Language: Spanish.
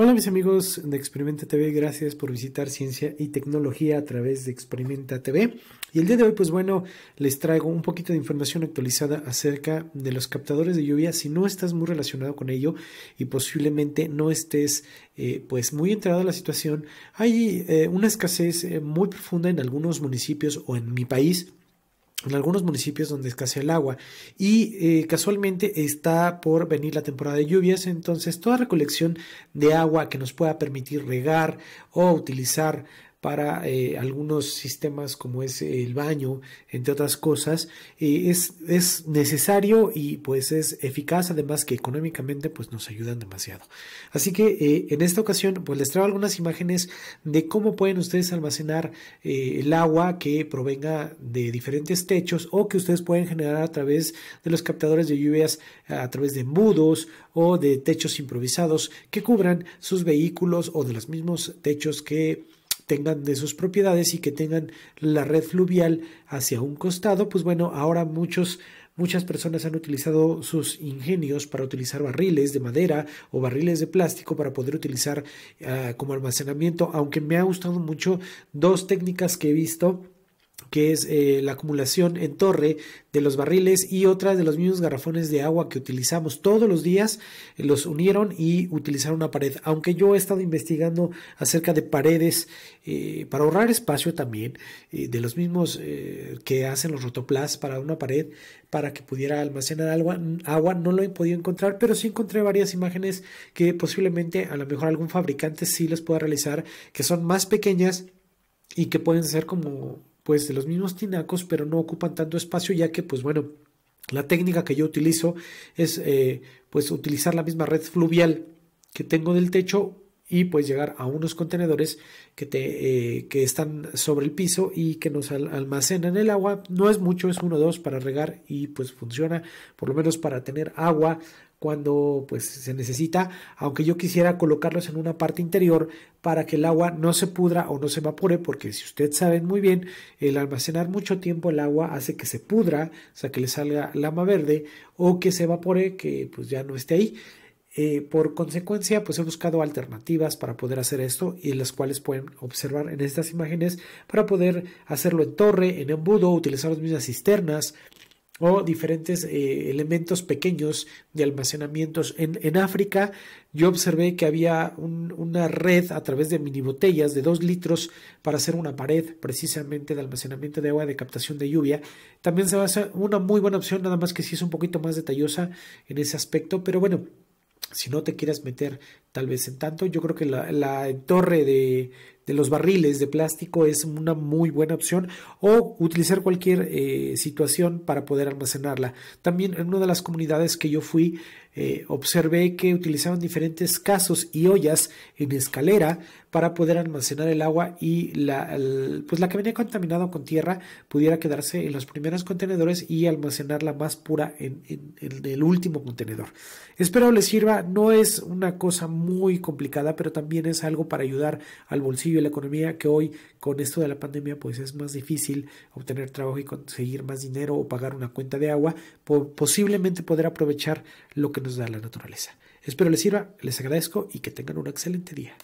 Hola mis amigos de Experimenta TV, gracias por visitar Ciencia y Tecnología a través de Experimenta TV. Y el día de hoy, pues bueno, les traigo un poquito de información actualizada acerca de los captadores de lluvia. Si no estás muy relacionado con ello y posiblemente no estés eh, pues muy enterado a la situación, hay eh, una escasez eh, muy profunda en algunos municipios o en mi país en algunos municipios donde escasea el agua. Y eh, casualmente está por venir la temporada de lluvias, entonces toda recolección de agua que nos pueda permitir regar o utilizar para eh, algunos sistemas como es el baño, entre otras cosas, es, necesario y pues es eficaz, además que económicamente pues nos ayudan demasiado. Así que eh, en esta ocasión pues les traigo algunas imágenes de cómo pueden ustedes almacenar eh, el agua que provenga de diferentes techos o que ustedes pueden generar a través de los captadores de lluvias, a través de mudos o de techos improvisados que cubran sus vehículos o de los mismos techos que tengan de sus propiedades y que tengan la red fluvial hacia un costado, pues bueno, ahora muchos Muchas personas han utilizado sus ingenios para utilizar barriles de madera o barriles de plástico para poder utilizar ah, como almacenamiento, aunque me ha gustado mucho dos técnicas que he visto que es eh, la acumulación en torre de los barriles y otras de los mismos garrafones de agua que utilizamos todos los días, eh, los unieron y utilizaron una pared. Aunque yo he estado investigando acerca de paredes eh, para ahorrar espacio también, de los mismos que hacen los rotoplas para una pared, para que pudiera almacenar agua, agua, no lo he podido encontrar, pero sí encontré varias imágenes que posiblemente a lo mejor algún fabricante sí las pueda realizar, que son más pequeñas y que pueden ser como pues de los mismos tinacos, pero no ocupan tanto espacio ya que pues bueno, la técnica que yo utilizo es eh, pues utilizar la misma red fluvial que tengo del techo y pues llegar a unos contenedores que, te, eh, que están sobre el piso y que nos almacenan el agua. No es mucho, es uno o dos para regar y pues funciona por lo menos para tener agua cuando pues se necesita, aunque yo quisiera colocarlos en una parte interior para que el agua no se pudra o no se evapore, porque si ustedes saben muy bien, el almacenar mucho tiempo el agua hace que se pudra, o sea que le salga lama verde o que se evapore, que pues ya no esté ahí. Eh, por consecuencia, pues he buscado alternativas para poder hacer esto y las cuales pueden observar en estas imágenes para poder hacerlo en torre, en embudo, utilizar las mismas cisternas o diferentes eh, elementos pequeños de almacenamientos. En, África yo observé que había una red a través de mini botellas de 2 litros para hacer una pared precisamente de almacenamiento de agua de captación de lluvia. También se va a hacer una muy buena opción, nada más que si es un poquito más detallosa en ese aspecto, pero bueno si no te quieres meter tal vez en tanto, yo creo que la, torre de, los barriles de plástico es una muy buena opción o utilizar cualquier eh, situación para poder almacenarla. También en una de las comunidades que yo fui, eh, observé que utilizaban diferentes casos y ollas en escalera para poder almacenar el agua y la, pues la que venía contaminada con tierra pudiera quedarse en los primeros contenedores y almacenar la más pura en, el último contenedor. Espero les sirva, no es una cosa muy complicada, pero también es algo para ayudar al bolsillo y la economía que hoy con esto de la pandemia pues es más difícil obtener trabajo y conseguir más dinero o pagar una cuenta de agua, posiblemente poder aprovechar lo que nos de la naturaleza. Espero les sirva, les agradezco y que tengan un excelente día.